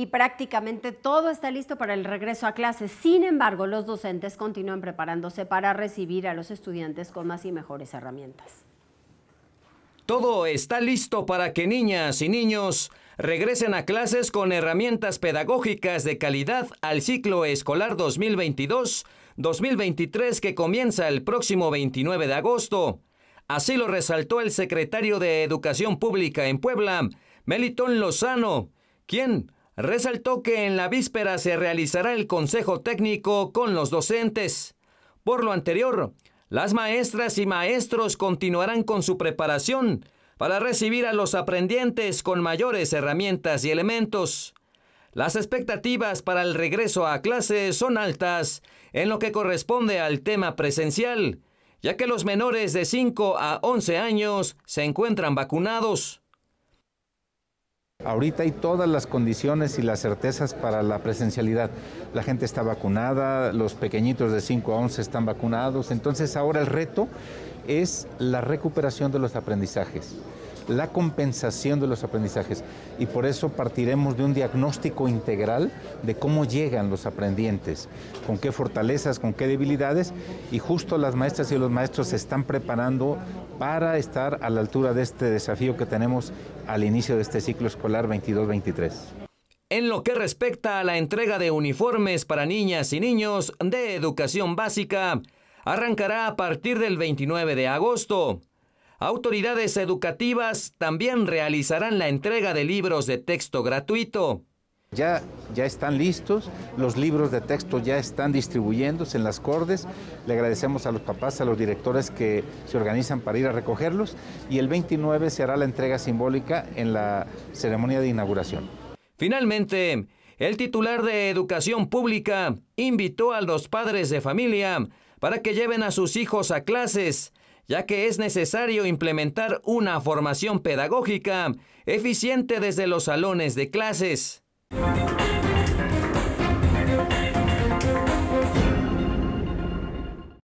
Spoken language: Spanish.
y prácticamente todo está listo para el regreso a clases. Sin embargo, los docentes continúan preparándose para recibir a los estudiantes con más y mejores herramientas. Todo está listo para que niñas y niños regresen a clases con herramientas pedagógicas de calidad al ciclo escolar 2022-2023 que comienza el próximo 29 de agosto. Así lo resaltó el secretario de Educación Pública en Puebla, Melitón Lozano, quien resaltó que en la víspera se realizará el consejo técnico con los docentes. Por lo anterior, las maestras y maestros continuarán con su preparación para recibir a los aprendientes con mayores herramientas y elementos. Las expectativas para el regreso a clase son altas en lo que corresponde al tema presencial, ya que los menores de 5 a 11 años se encuentran vacunados. Ahorita hay todas las condiciones y las certezas para la presencialidad. La gente está vacunada, los pequeñitos de 5 a 11 están vacunados, entonces ahora el reto es la recuperación de los aprendizajes la compensación de los aprendizajes. Y por eso partiremos de un diagnóstico integral de cómo llegan los aprendientes, con qué fortalezas, con qué debilidades, y justo las maestras y los maestros se están preparando para estar a la altura de este desafío que tenemos al inicio de este ciclo escolar 22-23. En lo que respecta a la entrega de uniformes para niñas y niños de educación básica, arrancará a partir del 29 de agosto. Autoridades educativas también realizarán la entrega de libros de texto gratuito. Ya, ya están listos, los libros de texto ya están distribuyéndose en las cordes. Le agradecemos a los papás, a los directores que se organizan para ir a recogerlos. Y el 29 se hará la entrega simbólica en la ceremonia de inauguración. Finalmente, el titular de Educación Pública invitó a los padres de familia para que lleven a sus hijos a clases ya que es necesario implementar una formación pedagógica eficiente desde los salones de clases.